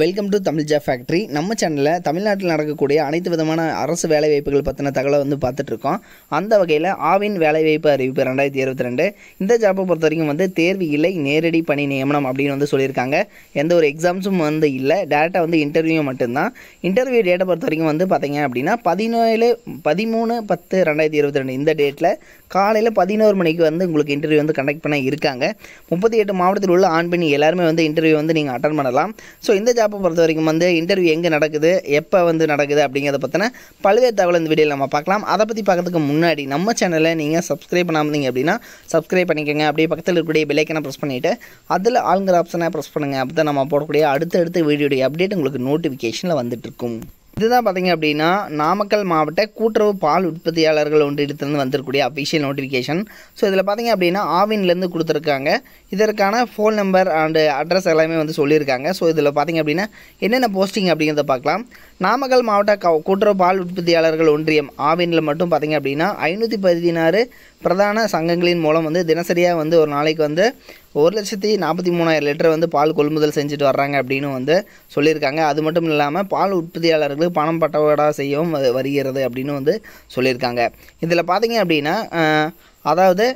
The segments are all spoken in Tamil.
வெல்கம் டு தமிழ் ஜா ஃபேக்ட்ரி நம்ம சேனலில் தமிழ்நாட்டில் நடக்கக்கூடிய அனைத்து விதமான அரசு வேலைவாய்ப்புகள் பற்றின தகவலை வந்து பார்த்துட்ருக்கோம் அந்த வகையில் ஆவின் வேலைவாய்ப்பு அறிவிப்பு ரெண்டாயிரத்தி இருபத்தி ரெண்டு இந்த ஜாப்பை பொறுத்த வரைக்கும் வந்து தேர்வு இல்லை நேரடி பணி நியமனம் அப்படின்னு வந்து சொல்லியிருக்காங்க எந்த ஒரு எக்ஸாம்ஸும் வந்து இல்லை டேரெக்டாக வந்து இன்டர்வியூ மட்டும்தான் இன்டர்வியூ டேட்டை பொறுத்த வரைக்கும் வந்து பார்த்தீங்க அப்படின்னா பதினேழு பதிமூணு பத்து ரெண்டாயிரத்தி இருபத்தி ரெண்டு இந்த டேட்டில் காலையில் பதினோரு மணிக்கு வந்து உங்களுக்கு இன்டர்வியூ வந்து கண்டக்ட் பண்ண இருக்காங்க முப்பத்தி எட்டு மாவட்டத்தில் உள்ள ஆண் பெண் எல்லாருமே வந்து இன்டர்வியூ வந்து நீங்கள் அட்டன் பண்ணலாம் ஸோ இந்த ஜாப்பை பொறுத்த வரைக்கும் வந்து இன்டர்வியூ எங்கே நடக்குது எப்போ வந்து நடக்குது அப்படிங்கிறத பற்றின பல்வேறு தகவல் இந்த வீடியோவில் நம்ம பார்க்கலாம் அதை பற்றி பார்க்கறதுக்கு முன்னாடி நம்ம சேனலை நீங்கள் சப்ஸ்கிரைப் பண்ணாமல் அப்படின்னா சப்ஸ்கிரைப் பண்ணிக்கோங்க அப்படியே பக்கத்தில் இருக்கக்கூடிய பெலைக்கனை ப்ரெஸ் பண்ணிவிட்டு அதில் ஆளுங்கிற ஆப்ஷனை ப்ரெஸ் பண்ணுங்கள் அப்போ தான் நம்ம போடக்கூடிய அடுத்தடுத்த வீடியோடைய அப்டேட் உங்களுக்கு நோட்டிஃபிகேஷனில் வந்துட்டுருக்கும் இதுதான் பார்த்தீங்க அப்படின்னா நாமக்கல் மாவட்ட கூட்டுறவு பால் உற்பத்தியாளர்கள் ஒன்றியத்திலிருந்து வந்திருக்கக்கூடிய அஃபிஷியல் நோட்டிஃபிகேஷன் ஸோ இதில் பார்த்தீங்க அப்படின்னா ஆவின்லேருந்து கொடுத்துருக்காங்க இதற்கான ஃபோன் நம்பர் அண்டு அட்ரஸ் எல்லாமே வந்து சொல்லியிருக்காங்க ஸோ இதில் பார்த்தீங்க அப்படின்னா என்னென்ன போஸ்டிங் அப்படிங்கிறத பார்க்கலாம் நாமக்கல் மாவட்ட கூட்டுறவு பால் உற்பத்தியாளர்கள் ஒன்றியம் ஆவினில் மட்டும் பார்த்தீங்க அப்படின்னா ஐநூற்றி பதினாறு பிரதான சங்கங்களின் மூலம் வந்து தினசரியாக வந்து ஒரு நாளைக்கு வந்து ஒரு லட்சத்தி நாற்பத்தி மூணாயிரம் லிட்டர் வந்து பால் கொள்முதல் செஞ்சுட்டு வர்றாங்க அப்படின்னு வந்து சொல்லியிருக்காங்க அது மட்டும் இல்லாமல் பால் உற்பத்தியாளர்களுக்கு பணம் பட்டவடா செய்யவும் வருகிறது அப்படின்னு வந்து சொல்லியிருக்காங்க இதில் பார்த்தீங்க அப்படின்னா அதாவது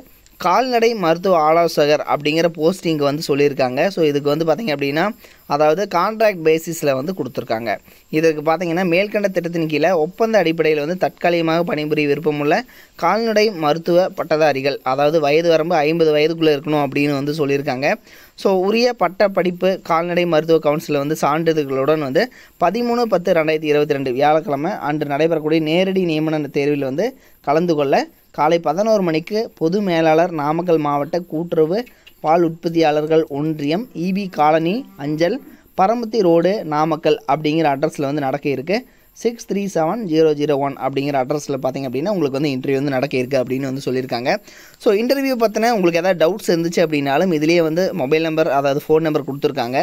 கால்நடை மருத்துவ ஆலோசகர் அப்படிங்கிற போஸ்டிங்க்கு வந்து சொல்லியிருக்காங்க ஸோ இதுக்கு வந்து பார்த்திங்க அப்படின்னா அதாவது கான்ட்ராக்ட் பேசிஸில் வந்து கொடுத்துருக்காங்க இதற்கு பார்த்திங்கன்னா மேல்கண்ட திட்டத்தின் கீழே ஒப்பந்த அடிப்படையில் வந்து தற்காலிகமாக பணிபுரிய விருப்பமுள்ள கால்நடை மருத்துவ பட்டதாரிகள் அதாவது வயது வரம்பு ஐம்பது வயதுக்குள்ளே இருக்கணும் அப்படின்னு வந்து சொல்லியிருக்காங்க ஸோ உரிய பட்ட படிப்பு கால்நடை மருத்துவ கவுன்சிலில் வந்து சான்றிதழ்களுடன் வந்து பதிமூணு பத்து ரெண்டாயிரத்தி இருபத்தி ரெண்டு வியாழக்கிழமை அன்று நடைபெறக்கூடிய நேரடி நியமன தேர்வில் வந்து கலந்து கொள்ள காலை பதினோரு மணிக்கு பொது மேலாளர் நாமக்கல் மாவட்ட கூட்டுறவு பால் உற்பத்தியாளர்கள் ஒன்றியம் இபி காலனி அஞ்சல் பரமத்தி ரோடு நாமக்கல் அப்படிங்கிற அட்ரஸில் வந்து நடக்க இருக்கு six three seven zero zero one அப்படிங்கிற அட்ரஸில் பார்த்திங்க அப்படின்னா உங்களுக்கு வந்து இன்டர்வியூ வந்து நடக்க இருக்குது அப்படின்னு வந்து சொல்லியிருக்காங்க ஸோ இன்டர்வியூ பார்த்தினா உங்களுக்கு எதாவது டவுட்ஸ் இருந்துச்சு அப்படின்னாலும் இதிலேயே வந்து மொபைல் நம்பர் அதாவது ஃபோன் நம்பர் கொடுத்துருக்காங்க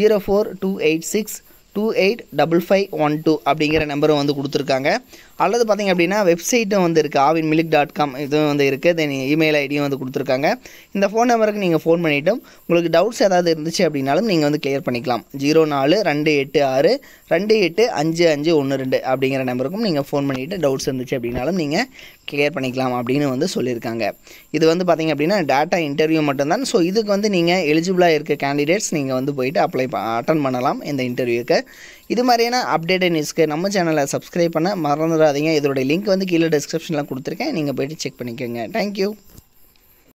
zero four two eight six two eight double five one two அப்படிங்கிற நம்பரும் வந்து கொடுத்துருக்காங்க அல்லது பார்த்திங்க அப்படின்னா வெப்சைட்டும் வந்து இருக்குது ஆவின் மில்க் டாட் காம் இதுவும் வந்து இருக்குது தென் இமெயில் ஐடியும் வந்து கொடுத்துருக்காங்க இந்த ஃபோன் நம்பருக்கு நீங்கள் ஃபோன் பண்ணிவிட்டும் உங்களுக்கு டவுட்ஸ் ஏதாவது இருந்துச்சு அப்படின்னாலும் நீங்கள் வந்து கிளியர் பண்ணிக்கலாம் ஜீரோ நாலு ரெண்டு எட்டு ஆறு ரெண்டு எட்டு அஞ்சு அஞ்சு ஒன்று ரெண்டு அப்படிங்கிற நம்பருக்கும் நீங்கள் ஃபோன் பண்ணிவிட்டு டவுட்ஸ் இருந்துச்சு அப்படின்னாலும் நீங்கள் கிளியர் பண்ணிக்கலாம் அப்படின்னு வந்து சொல்லியிருக்காங்க இது வந்து பார்த்திங்க அப்படின்னா டேட்டா இன்டர்வியூ மட்டும்தான் ஸோ இதுக்கு வந்து நீங்கள் எலிஜிபிளாக இருக்க கேண்டிடேட்ஸ் நீங்கள் வந்து போயிட்டு அப்ளை அட்டன் பண்ணலாம் இந்த இன்டர்வியூக்கு இது மாதிரியான அப்டேட் நியூஸ்க்கு நம்ம சேனலை சப்ஸ்கிரைப் பண்ண மறந்துடாதீங்க இதோடைய லிங்க் வந்து கீழே டிஸ்கிரிப்ஷனில் கொடுத்துருக்கேன் நீங்கள் போய்ட்டு செக் பண்ணிக்கோங்க தேங்க்யூ